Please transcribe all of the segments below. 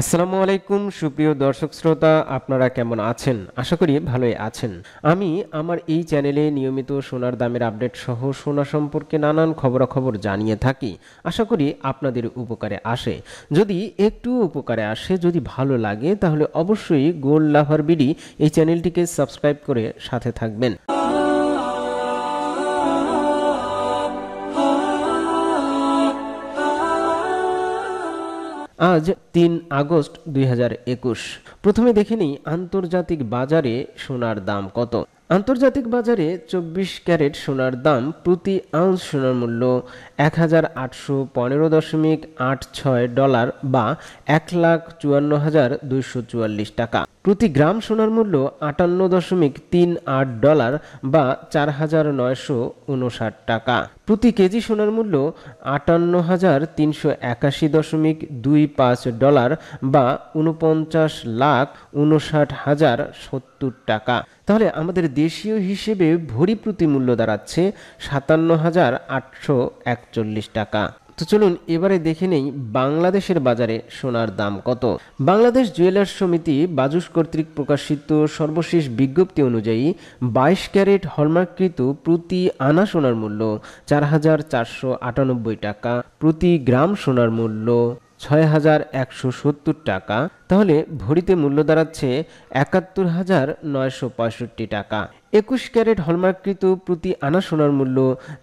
আসসালামু আলাইকুম সুপ্রিয় দর্শক শ্রোতা আপনারা কেমন আছেন আশা করি ভালোই আছেন আমি আমার এই চ্যানেলে নিয়মিত সোনার দামের আপডেট সহ সোনা সম্পর্কে নানান খবরাখবর জানিয়ে থাকি আশা করি আপনাদের উপকারে আসে যদি একটু উপকারে আসে যদি ভালো লাগে তাহলে অবশ্যই গোল্ড লাভার বিডি এই চ্যানেলটিকে সাবস্ক্রাইব করে সাথে থাকবেন আজ তিন আগস্ট দুই প্রথমে দেখে নিই আন্তর্জাতিক বাজারে সোনার দাম কত আন্তর্জাতিক বাজারে চব্বিশ ক্যারেট সোনার দাম প্রতি আউন্স সোনার মূল্য এক হাজার আটশো পনেরো দশমিক আট ছয় ডলার বা এক লাখ চুয়ান্ন হাজার দুইশো চুয়াল্লিশ টাকা প্রতি গ্রাম সোনার মূল্য আটান্ন দশমিক তিন আট ডলার বা চার হাজার নয়শো উনষাট টাকা প্রতি কেজি সোনার মূল্য আটান্ন হাজার তিনশো একাশি দশমিক দুই পাঁচ ডলার বা উনপঞ্চাশ লাখ উনষাট হাজার সত্তর টাকা তাহলে আমাদের দেশীয় হিসেবে ভরি প্রতি মূল্য দাঁড়াচ্ছে সাতান্ন হাজার আটশো একচল্লিশ টাকা তো চলুন এবারে দেখে নেই বাংলাদেশের বাজারে সোনার দাম কত বাংলাদেশ জুয়েলার্স সমিতি বাজুস কর্তৃক প্রকাশিত সর্বশেষ বিজ্ঞপ্তি অনুযায়ী বাইশ ক্যারেট হলমার্ককৃত প্রতি আনা সোনার মূল্য চার হাজার চারশো আটানব্বই টাকা প্রতি গ্রাম সোনার মূল্য ছয় হাজার একশো সত্তর টাকা তাহলে ভরিতে মূল্য দাঁড়াচ্ছে একাত্তর হাজার নয়শো পঁয়ষট্টি টাকা একুশ ক্যারেট হলমার্ককৃত প্রতি আনা সোনার মূল্য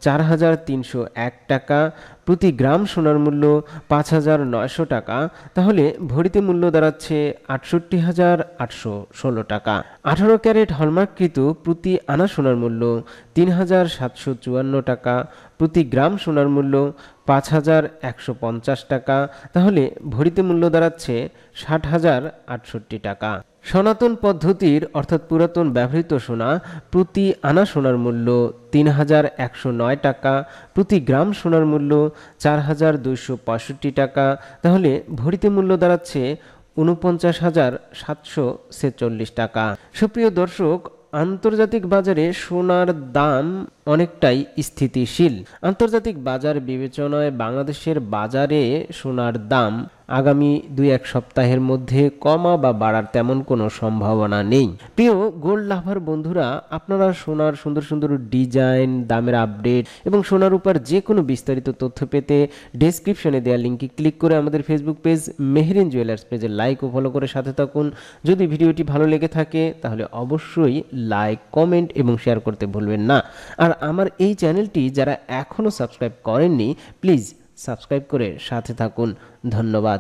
চার হাজার তিনশো এক টাকা প্রতি গ্রাম সোনার মূল্য পাঁচ হাজার নয়শো টাকা তাহলে ভরিতে মূল্য দাঁড়াচ্ছে আটষট্টি হাজার আটশো ষোলো টাকা আঠারো ক্যারেট হলমার্ককৃত প্রতি আনা সোনার মূল্য তিন হাজার সাতশো চুয়ান্ন টাকা প্রতি গ্রাম সোনার মূল্য পাঁচ হাজার একশো পঞ্চাশ টাকা তাহলে ভরিতে মূল্য দাঁড়াচ্ছে ষাট হাজার হাজার আটষট্টি টাকা সনাতন পদ্ধতির অর্থাৎ পুরাতন ব্যবহৃত সোনা প্রতি আনা সোনার মূল্য তিন হাজার একশো নয় টাকা প্রতি গ্রাম সোনার মূল্য চার হাজার দুইশো পঁয়ষট্টি টাকা তাহলে ভরিতে মূল্য দাঁড়াচ্ছে উনপঞ্চাশ হাজার সাতশো ছেচল্লিশ টাকা সুপ্রিয় দর্শক আন্তর্জাতিক বাজারে সোনার দাম অনেকটাই স্থিতিশীল আন্তর্জাতিক বাজার বিবেচনায় বাংলাদেশের বাজারে সোনার দাম আগামী দুই এক সপ্তাহের মধ্যে কমা বা বাড়ার তেমন কোনো সম্ভাবনা নেই প্রিয় গোল্ড লাভার বন্ধুরা আপনারা সোনার সুন্দর সুন্দর ডিজাইন দামের আপডেট এবং সোনার উপর যে কোনো বিস্তারিত তথ্য পেতে ডিসক্রিপশনে দেওয়া লিঙ্কে ক্লিক করে আমাদের ফেসবুক পেজ মেহরিন জুয়েলার্স পেজে লাইক ও ফলো করে সাথে থাকুন যদি ভিডিওটি ভালো লেগে থাকে তাহলে অবশ্যই লাইক কমেন্ট এবং শেয়ার করতে ভুলবেন না আর আমার এই চ্যানেলটি যারা এখনও সাবস্ক্রাইব করেননি প্লিজ সাবস্ক্রাইব করে সাথে থাকুন ধন্যবাদ